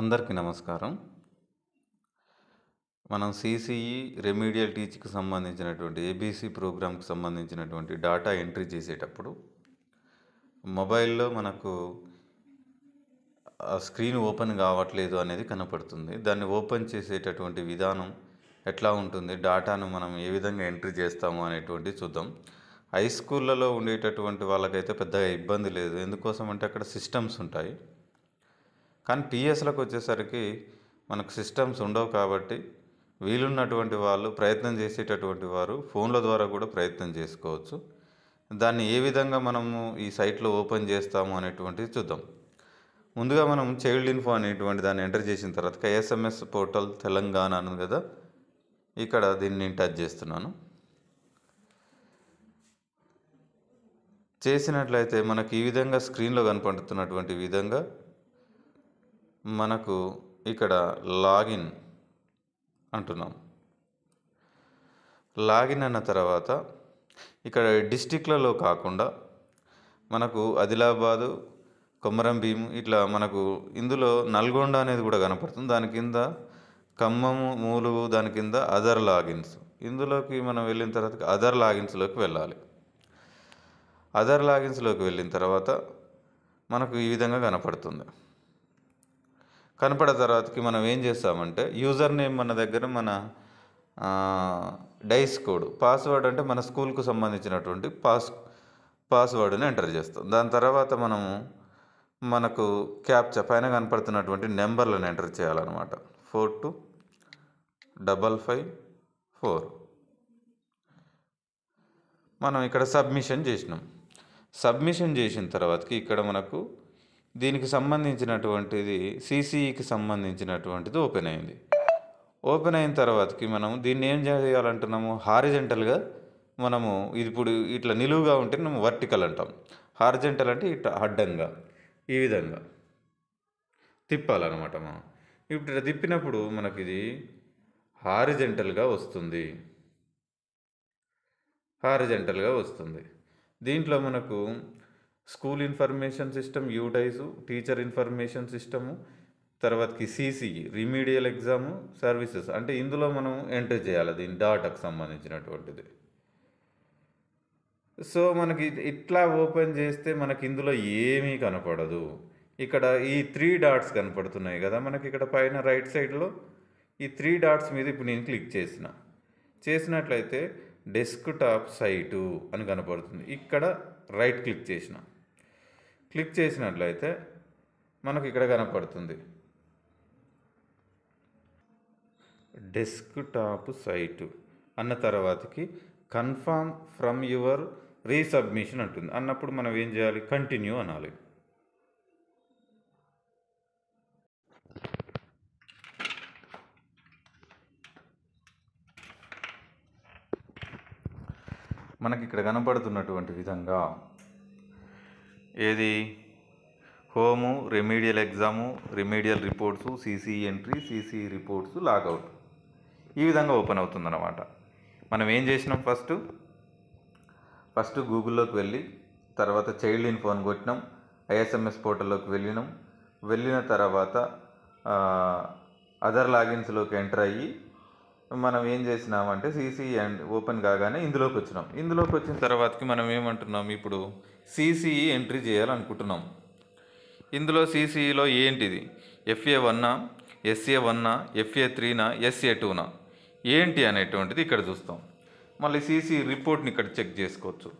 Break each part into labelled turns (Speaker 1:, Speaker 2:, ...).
Speaker 1: అందరికీ నమస్కారం మనం సిసిఈ రెమీడియల్ టీచ్కి సంబంధించినటువంటి ఏబీసీ ప్రోగ్రామ్కి సంబంధించినటువంటి డేటా ఎంట్రీ చేసేటప్పుడు మొబైల్లో మనకు స్క్రీన్ ఓపెన్ కావట్లేదు అనేది కనపడుతుంది దాన్ని ఓపెన్ చేసేటటువంటి విధానం ఎట్లా ఉంటుంది డేటాను మనం ఏ విధంగా ఎంట్రీ చేస్తాము అనేటువంటి చూద్దాం హై స్కూళ్ళలో ఉండేటటువంటి వాళ్ళకైతే పెద్దగా ఇబ్బంది లేదు ఎందుకోసం అంటే అక్కడ సిస్టమ్స్ ఉంటాయి కానీ టీఎస్లకు వచ్చేసరికి మనకు సిస్టమ్స్ ఉండవు కాబట్టి వీలున్నటువంటి వాళ్ళు ప్రయత్నం చేసేటటువంటి వారు ఫోన్ల ద్వారా కూడా ప్రయత్నం చేసుకోవచ్చు దాన్ని ఏ విధంగా మనము ఈ సైట్లో ఓపెన్ చేస్తాము అనేటువంటిది చూద్దాం ముందుగా మనం చైల్డ్ ఇన్ఫో అనేటువంటి దాన్ని ఎంటర్ చేసిన తర్వాత ఎస్ఎంఎస్ పోర్టల్ తెలంగాణ అని కదా ఇక్కడ దీన్ని నేను టచ్ చేస్తున్నాను చేసినట్లయితే మనకి ఈ విధంగా స్క్రీన్లో కనపడుతున్నటువంటి విధంగా మనకు ఇక్కడ లాగిన్ అంటున్నాం లాగిన్ అన్న తర్వాత ఇక్కడ డిస్టిక్లలో కాకుండా మనకు ఆదిలాబాదు కొమరం భీం ఇట్లా మనకు ఇందులో నల్గొండ అనేది కూడా కనపడుతుంది దాని కింద ఖమ్మము మూలుగు దాని కింద అదర్ లాగిన్స్ ఇందులోకి మనం వెళ్ళిన తర్వాత అదర్ లాగిన్స్లోకి వెళ్ళాలి అదర్ లాగిన్స్లోకి వెళ్ళిన తర్వాత మనకు ఈ విధంగా కనపడుతుంది కనపడ తర్వాతకి మనం ఏం చేస్తామంటే యూజర్ నేమ్ మన దగ్గర మన డైస్ కోడ్ పాస్వర్డ్ అంటే మన స్కూల్కు సంబంధించినటువంటి పాస్ పాస్వర్డ్ని ఎంటర్ చేస్తాం దాని తర్వాత మనము మనకు క్యాప్చ పైన కనపడుతున్నటువంటి నెంబర్లను ఎంటర్ చేయాలన్నమాట four two double five four మనం ఇక్కడ సబ్మిషన్ చేసినాం సబ్మిషన్ చేసిన తర్వాతకి ఇక్కడ మనకు దీనికి సంబంధించినటువంటిది సిసిఈకి సంబంధించినటువంటిది ఓపెన్ అయింది ఓపెన్ అయిన తర్వాతకి మనం దీన్ని ఏం చేయాలంటున్నాము హారిజెంటల్గా మనము ఇది ఇప్పుడు ఇట్లా నిలువుగా ఉంటే మనం వర్టికల్ అంటాం హార్జెంటల్ అంటే ఇట్లా అడ్డంగా ఈ విధంగా తిప్పాలన్నమాట మనం ఇప్పుడు ఇట్లా తిప్పినప్పుడు మనకి ఇది హారిజెంటల్గా వస్తుంది హారిజెంటల్గా వస్తుంది దీంట్లో మనకు స్కూల్ ఇన్ఫర్మేషన్ సిస్టమ్ యూటైజు టీచర్ ఇన్ఫర్మేషన్ సిస్టము తర్వాతకి సీసీఈ రిమీడియల్ ఎగ్జాము సర్వీసెస్ అంటే ఇందులో మనం ఎంటర్ చేయాలి దీని డాటాకు సంబంధించినటువంటిది సో మనకి ఇట్లా ఓపెన్ చేస్తే మనకి ఇందులో ఏమీ కనపడదు ఇక్కడ ఈ త్రీ డాట్స్ కనపడుతున్నాయి కదా మనకి ఇక్కడ పైన రైట్ సైడ్లో ఈ త్రీ డాట్స్ మీద ఇప్పుడు నేను క్లిక్ చేసిన చేసినట్లయితే డెస్క్ టాప్ సైటు అని కనపడుతుంది ఇక్కడ రైట్ క్లిక్ చేసిన క్లిక్ చేసినట్లయితే మనకు ఇక్కడ కనపడుతుంది డెస్క్టాప్ సైటు అన్న తర్వాతకి కన్ఫామ్ ఫ్రమ్ యువర్ రీసబ్మిషన్ అంటుంది అన్నప్పుడు మనం ఏం చేయాలి కంటిన్యూ అనాలి మనకి ఇక్కడ కనపడుతున్నటువంటి విధంగా ఏది home remedial exam remedial reports CC entry CC reports logout ఈ విధంగా ఓపెన్ అవుతుందన్నమాట మనం ఏం చేసినాం ఫస్ట్ ఫస్ట్ గూగుల్లోకి వెళ్ళి తర్వాత చైల్డ్ ఇన్ ఫోన్ కొట్టినాం ఐఎస్ఎంఎస్ పోర్టల్లోకి వెళ్ళినాం వెళ్ళిన తర్వాత అదర్ లాగిన్స్లోకి ఎంటర్ అయ్యి మనం ఏం చేసినామంటే సీసీ అండ్ ఓపెన్ కాగానే ఇందులోకి వచ్చినాం ఇందులోకి వచ్చిన తర్వాతకి మనం ఏమంటున్నాం ఇప్పుడు సీసీఈ ఎంట్రీ చేయాలనుకుంటున్నాం ఇందులో సీసీఈలో ఏంటిది ఎఫ్ఏ వన్నా ఎస్ఏ వన్నా ఎఫ్ఏ త్రీనా ఎస్ఏ టూనా ఏంటి అనేటువంటిది ఇక్కడ చూస్తాం మళ్ళీ సీసీ రిపోర్ట్ని ఇక్కడ చెక్ చేసుకోవచ్చు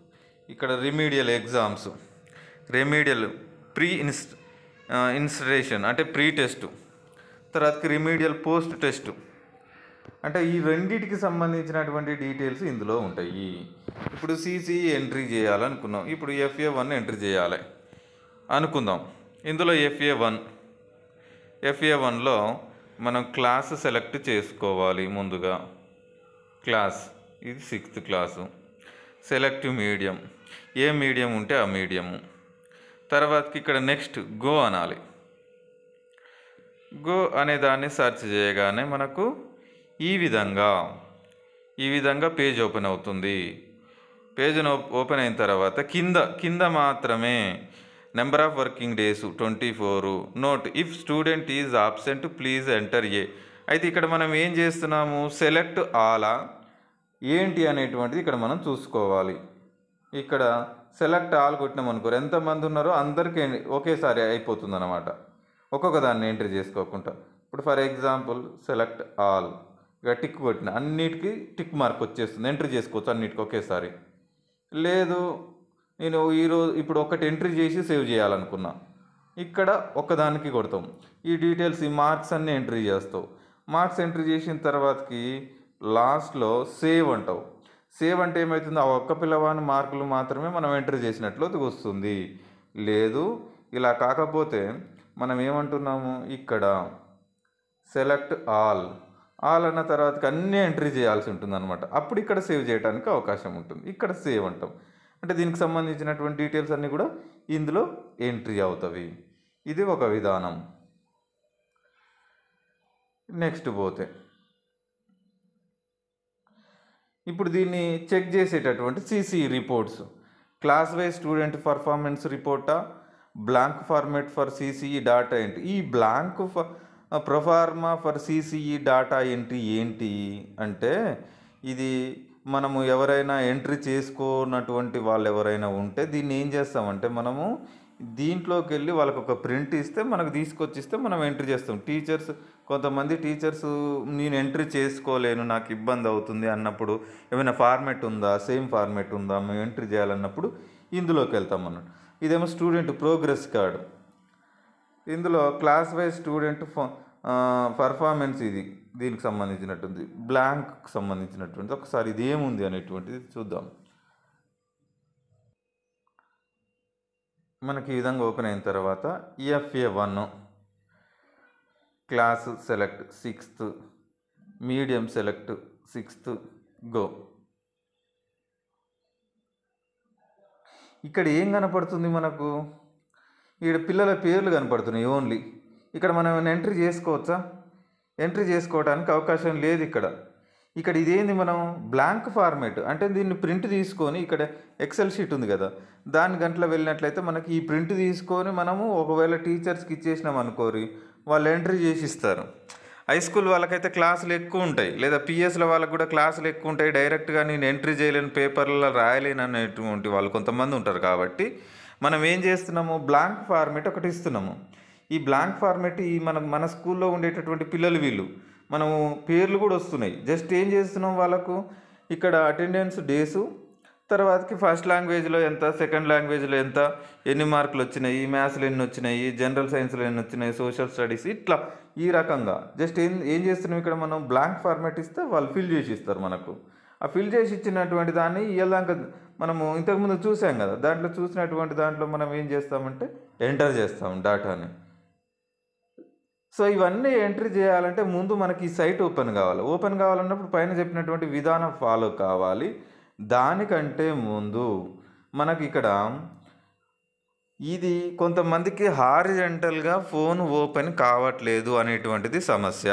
Speaker 1: ఇక్కడ రెమీడియల్ ఎగ్జామ్స్ రెమీడియల్ ప్రీ ఇన్స్ ఇన్స్టరేషన్ అంటే ప్రీ టెస్టు తర్వాత రెమీడియల్ పోస్ట్ టెస్టు అంటే ఈ రెండింటికి సంబంధించినటువంటి డీటెయిల్స్ ఇందులో ఉంటాయి ఇప్పుడు సీసీ ఎంట్రీ చేయాలనుకున్నాం ఇప్పుడు ఎఫ్ఏ వన్ ఎంట్రీ చేయాలి అనుకుందాం ఇందులో ఎఫ్ఏ వన్ ఎఫ్ఏ వన్లో మనం క్లాస్ సెలెక్ట్ చేసుకోవాలి ముందుగా క్లాస్ ఇది సిక్స్త్ క్లాసు సెలెక్ట్ మీడియం ఏ మీడియం ఉంటే ఆ మీడియము తర్వాతకి ఇక్కడ నెక్స్ట్ గో అనాలి గో అనే దాన్ని సెర్చ్ చేయగానే మనకు ఈ విధంగా ఈ విధంగా పేజ్ ఓపెన్ అవుతుంది పేజ్ ఓపెన్ అయిన తర్వాత కింద కింద మాత్రమే number of working days twenty four note if student is absent please enter A అయితే ఇక్కడ మనం ఏం చేస్తున్నాము సెలెక్ట్ ఆలా ఏంటి అనేటువంటిది ఇక్కడ మనం చూసుకోవాలి ఇక్కడ సెలెక్ట్ ఆల్ కొట్టినాం అనుకోరు ఎంతమంది ఉన్నారో అందరికీ ఒకేసారి అయిపోతుంది ఒక్కొక్క దాన్ని ఎంట్రీ చేసుకోకుండా ఇప్పుడు for example select all tick కొట్టిన అన్నిటికీ టిక్ మార్క్ వచ్చేస్తుంది ఎంట్రీ చేసుకోవచ్చు అన్నిటికీ ఒకేసారి లేదు నేను ఈరోజు ఇప్పుడు ఒకటి ఎంట్రీ చేసి సేవ్ చేయాలనుకున్నా ఇక్కడ ఒకదానికి కొడతాం ఈ డీటెయిల్స్ ఈ మార్క్స్ అన్నీ ఎంట్రీ చేస్తావు మార్క్స్ ఎంట్రీ చేసిన తర్వాతకి లాస్ట్లో సేవ్ అంటావు సేవ్ అంటే ఏమవుతుంది ఆ ఒక్క పిల్లవాని మార్కులు మాత్రమే మనం ఎంటర్ చేసినట్లు వస్తుంది లేదు ఇలా కాకపోతే మనం ఏమంటున్నాము ఇక్కడ సెలెక్ట్ ఆల్ వాళ్ళన్న తర్వాత అన్నీ ఎంట్రీ చేయాల్సి ఉంటుంది అనమాట అప్పుడు ఇక్కడ సేవ్ చేయడానికి అవకాశం ఉంటుంది ఇక్కడ సేవ్ అంటాం అంటే దీనికి సంబంధించినటువంటి డీటెయిల్స్ అన్నీ కూడా ఇందులో ఎంట్రీ అవుతాయి ఇది ఒక విధానం నెక్స్ట్ పోతే ఇప్పుడు దీన్ని చెక్ చేసేటటువంటి CC reports class wise student performance రిపోర్టా blank format for CCE data ఏంటి ఈ blank for proforma for CCE data entry ఏంటి అంటే ఇది మనము ఎవరైనా ఎంట్రీ చేసుకోనటువంటి వాళ్ళు ఎవరైనా ఉంటే దీన్ని ఏం చేస్తామంటే మనము దీంట్లోకి వెళ్ళి వాళ్ళకు ఒక ప్రింట్ ఇస్తే మనకు తీసుకొచ్చిస్తే మనం ఎంట్రీ చేస్తాం టీచర్స్ కొంతమంది టీచర్స్ నేను ఎంట్రీ చేసుకోలేను నాకు ఇబ్బంది అవుతుంది అన్నప్పుడు ఏమైనా ఫార్మెట్ ఉందా సేమ్ ఫార్మెట్ ఉందా మేము ఎంట్రీ చేయాలన్నప్పుడు ఇందులోకి వెళ్తాం అన్నట్టు ఇదేమో స్టూడెంట్ ప్రోగ్రెస్ కార్డు ఇందులో క్లాస్ వైజ్ స్టూడెంట్ పర్ఫార్మెన్స్ ఇది దీనికి సంబంధించినట్టుంది బ్లాంక్కి సంబంధించినటువంటి ఒకసారి ఇది ఏముంది అనేటువంటిది చూద్దాం మనకి ఈ విధంగా ఓపెన్ అయిన తర్వాత EFA one class select sixth medium select sixth go ఇక్కడ ఏం కనపడుతుంది మనకు ఈడ పిల్లల పేర్లు కనపడుతున్నాయి ఓన్లీ ఇక్కడ మనం ఎంట్రీ చేసుకోవచ్చా ఎంట్రీ చేసుకోవడానికి అవకాశం లేదు ఇక్కడ ఇక్కడ ఇదేంది మనం బ్లాంక్ ఫార్మేట్ అంటే దీన్ని ప్రింట్ తీసుకొని ఇక్కడ ఎక్సెల్ షీట్ ఉంది కదా దాని గంటలో వెళ్ళినట్లయితే మనకి ఈ ప్రింట్ తీసుకొని మనము ఒకవేళ టీచర్స్కి ఇచ్చేసినాం అనుకోరి వాళ్ళు ఎంట్రీ చేసి ఇస్తారు హై స్కూల్ వాళ్ళకైతే క్లాసులు ఎక్కువ ఉంటాయి లేదా పిఎస్ల వాళ్ళకు కూడా క్లాసులు ఎక్కువ ఉంటాయి డైరెక్ట్గా నేను ఎంట్రీ చేయలేని పేపర్లలో రాయలేను అనేటువంటి వాళ్ళు కొంతమంది ఉంటారు కాబట్టి మనం ఏం చేస్తున్నాము బ్లాంక్ ఫార్మేట్ ఒకటి ఇస్తున్నాము ఈ బ్లాంక్ ఫార్మేట్ ఈ మన మన స్కూల్లో ఉండేటటువంటి పిల్లలు వీళ్ళు మనము పేర్లు కూడా వస్తున్నాయి జస్ట్ ఏం చేస్తున్నాం వాళ్ళకు ఇక్కడ అటెండెన్స్ డేసు తర్వాతకి ఫస్ట్ లాంగ్వేజ్లో ఎంత సెకండ్ లాంగ్వేజ్లో ఎంత ఎన్ని మార్కులు వచ్చినాయి మ్యాథ్స్లో ఎన్ని వచ్చినాయి జనరల్ సైన్స్లో ఎన్ని వచ్చినాయి సోషల్ స్టడీస్ ఇట్లా ఈ రకంగా జస్ట్ ఏం ఏం చేస్తున్నాం ఇక్కడ మనం బ్లాంక్ ఫార్మేట్ ఇస్తే వాళ్ళు ఫిల్ చేసి ఇస్తారు మనకు ఆ ఫిల్ చేసి ఇచ్చినటువంటి దాన్ని ఇవ్వదాక మనము ఇంతకుముందు చూసాం కదా దాంట్లో చూసినటువంటి దాంట్లో మనం ఏం చేస్తామంటే ఎంటర్ చేస్తాం డేటాని సో ఇవన్నీ ఎంట్రీ చేయాలంటే ముందు మనకి ఈ సైట్ ఓపెన్ కావాలి ఓపెన్ కావాలన్నప్పుడు పైన చెప్పినటువంటి విధానం ఫాలో కావాలి దానికంటే ముందు మనకి ఇక్కడ ఇది కొంతమందికి హారిజెంటల్గా ఫోన్ ఓపెన్ కావట్లేదు అనేటువంటిది సమస్య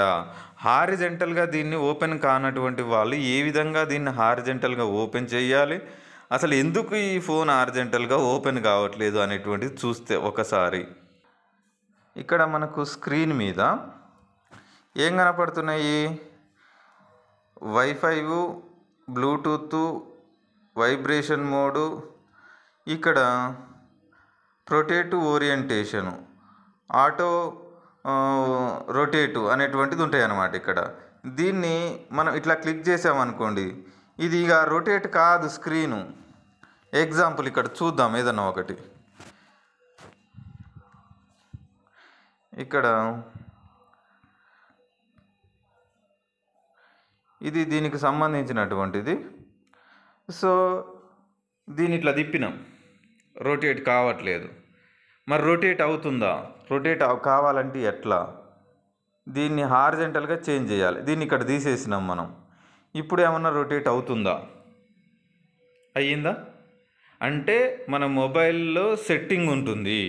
Speaker 1: హారిజెంటల్గా దీన్ని ఓపెన్ కానటువంటి వాళ్ళు ఏ విధంగా దీన్ని హారిజెంటల్గా ఓపెన్ చేయాలి అసలు ఎందుకు ఈ ఫోన్ ఆర్జెంటల్గా ఓపెన్ కావట్లేదు అనేటువంటిది చూస్తే ఒకసారి ఇక్కడ మనకు స్క్రీన్ మీద ఏం కనపడుతున్నాయి వైఫై బ్లూటూత్ వైబ్రేషన్ మోడు ఇక్కడ రొటేటివ్ ఓరియంటేషను ఆటో రొటేటు అనేటువంటిది ఉంటాయి అన్నమాట ఇక్కడ దీన్ని మనం ఇట్లా క్లిక్ చేసామనుకోండి ఇది ఇక రొటేట్ కాదు స్క్రీను ఎగ్జాంపుల్ ఇక్కడ చూద్దాం ఏదన్నా ఒకటి ఇక్కడ ఇది దీనికి సంబంధించినటువంటిది సో దీని ఇట్లా తిప్పినాం రొటేట్ కావట్లేదు మరి రొటేట్ అవుతుందా రొటేట్ కావాలంటే ఎట్లా దీన్ని హార్జెంటల్గా చేంజ్ చేయాలి దీన్ని ఇక్కడ తీసేసినాం మనం ఇప్పుడు ఏమన్నా రొటేట్ అవుతుందా అయ్యిందా అంటే మన మొబైల్లో సెట్టింగ్ ఉంటుంది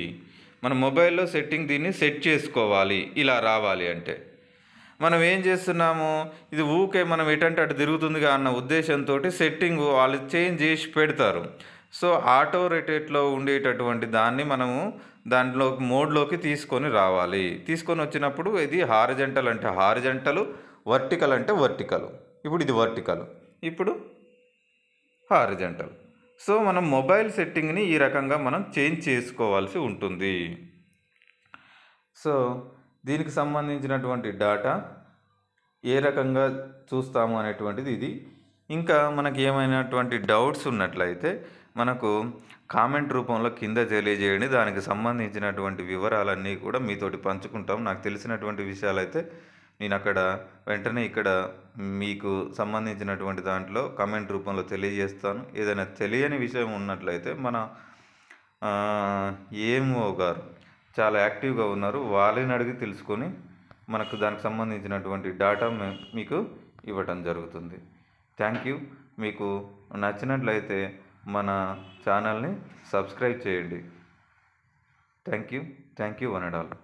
Speaker 1: మన మొబైల్లో సెట్టింగ్ దీన్ని సెట్ చేసుకోవాలి ఇలా రావాలి అంటే మనం ఏం చేస్తున్నాము ఇది ఊకే మనం ఎటంటే అటు తిరుగుతుందిగా అన్న ఉద్దేశంతో సెట్టింగ్ వాళ్ళు చేంజ్ చేసి పెడతారు సో ఆటో రొటేట్లో ఉండేటటువంటి దాన్ని మనము దాంట్లో మోడ్లోకి తీసుకొని రావాలి తీసుకొని వచ్చినప్పుడు ఇది హారిజంటల్ అంటే హారిజంటలు వర్టికల్ అంటే వర్టికల్ ఇప్పుడు ఇది వర్టికల్ ఇప్పుడు హారిజంటల్ సో మనం మొబైల్ సెట్టింగ్ని ఈ రకంగా మనం చేంజ్ చేసుకోవాల్సి ఉంటుంది సో దీనికి సంబంధించినటువంటి డాటా ఏ రకంగా చూస్తాము అనేటువంటిది ఇది ఇంకా మనకి ఏమైనటువంటి డౌట్స్ ఉన్నట్లయితే మనకు కామెంట్ రూపంలో కింద తెలియజేయండి దానికి సంబంధించినటువంటి వివరాలన్నీ కూడా మీతోటి పంచుకుంటాం నాకు తెలిసినటువంటి విషయాలు అయితే నేను అక్కడ వెంటనే ఇక్కడ మీకు సంబంధించినటువంటి దాంట్లో కామెంట్ రూపంలో తెలియజేస్తాను ఏదైనా తెలియని విషయం ఉన్నట్లయితే మన ఏమో గారు చాలా యాక్టివ్గా ఉన్నారు వాళ్ళని అడిగి తెలుసుకొని మనకు దానికి సంబంధించినటువంటి డాటా మీకు ఇవ్వటం జరుగుతుంది థ్యాంక్ యూ మీకు నచ్చినట్లయితే మన ఛానల్ని సబ్స్క్రైబ్ చేయండి thank you thank you one all